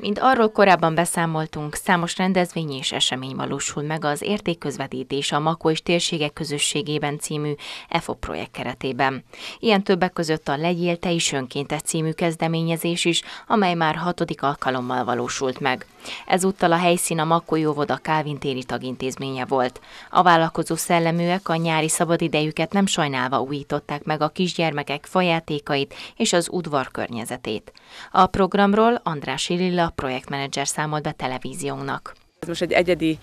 Mint arról korábban beszámoltunk, számos rendezvény és esemény valósul meg az Értékközvetítés a Makó és Térségek Közösségében című EFO projekt keretében. Ilyen többek között a Legyél Te is önkéntes című kezdeményezés is, amely már hatodik alkalommal valósult meg. Ezúttal a helyszín a Makójóvoda Kávin téri tagintézménye volt. A vállalkozó szelleműek a nyári szabadidejüket nem sajnálva újították meg a kisgyermekek fajátékait és az udvar környezetét. A programról András Irilla projektmenedzser számolt be televíziónak. Ez most egy egyedi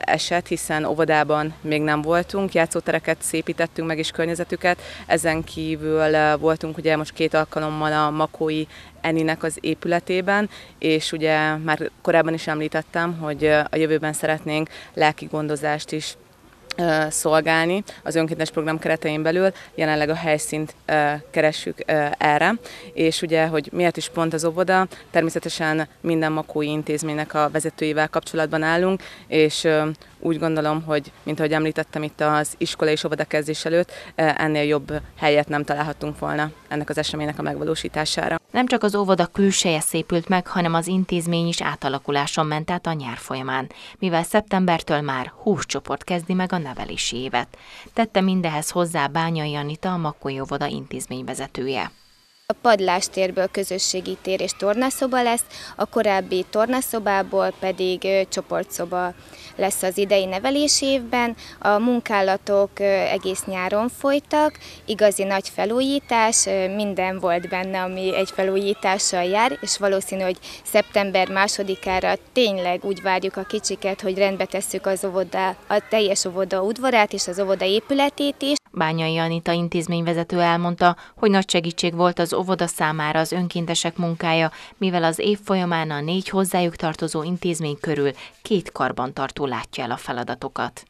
eset, hiszen óvodában még nem voltunk, játszótereket szépítettünk meg és környezetüket. Ezen kívül voltunk ugye most két alkalommal a Makói Eninek az épületében, és ugye már korábban is említettem, hogy a jövőben szeretnénk lelki gondozást is szolgálni az önkéntes program keretein belül. Jelenleg a helyszínt keressük erre, és ugye, hogy miért is pont az óvoda, természetesen minden makói intézménynek a vezetőivel kapcsolatban állunk, és úgy gondolom, hogy, mint ahogy említettem itt az iskola és óvoda kezdés előtt, ennél jobb helyet nem találhatunk volna ennek az eseménynek a megvalósítására. Nem csak az óvoda külseje szépült meg, hanem az intézmény is átalakuláson ment át a nyár folyamán, mivel szeptembertől már húscsoport kezdi meg a nevelési évet. Tette mindehez hozzá Bányai Anita, a Makkói óvoda intézményvezetője. A padlástérből közösségi tér és tornaszoba lesz, a korábbi tornaszobából pedig csoportszoba lesz az idei nevelési évben. A munkálatok egész nyáron folytak, igazi nagy felújítás, minden volt benne, ami egy felújítással jár, és valószínű, hogy szeptember másodikára tényleg úgy várjuk a kicsiket, hogy rendbe tesszük az óvoda, a teljes óvoda udvarát és az óvoda épületét is, Bányai Anita intézményvezető elmondta, hogy nagy segítség volt az óvoda számára az önkéntesek munkája, mivel az év folyamán a négy hozzájuk tartozó intézmény körül két karbantartó látja el a feladatokat.